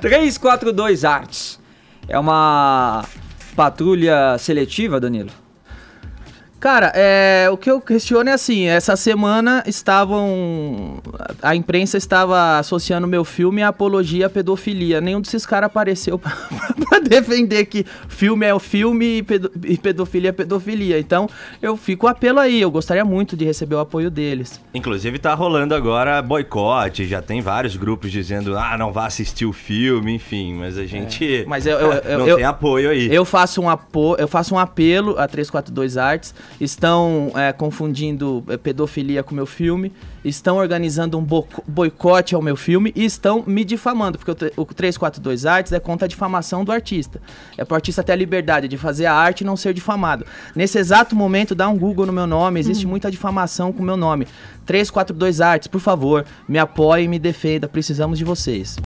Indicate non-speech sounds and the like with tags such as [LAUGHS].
342 Arts. É uma patrulha seletiva, Danilo? Cara, é, o que eu questiono é assim, essa semana estavam. A imprensa estava associando meu filme à apologia à pedofilia. Nenhum desses caras apareceu [LAUGHS] pra, pra, defender que filme é o filme e, pedofilia é pedofilia. Então, eu fico apelo aí, eu gostaria muito de receber o apoio deles. Inclusive, tá rolando agora boicote, já tem vários grupos dizendo, ah, não vá assistir o filme, enfim, mas a gente. É. Mas eu, eu, eu, [LAUGHS] não eu, tem apoio aí. Eu faço um apo, eu faço um apelo a 342 Artes estão é, confundindo é, pedofilia com meu filme, estão organizando um boicote ao meu filme e estão me difamando, porque o 342 Artes é contra a difamação do artista. É para o artista ter a liberdade de fazer a arte e não ser difamado. Nesse exato momento, dá um Google no meu nome, existe uhum. muita difamação com o meu nome. 342 Artes, por favor, me apoie e me defenda, precisamos de vocês.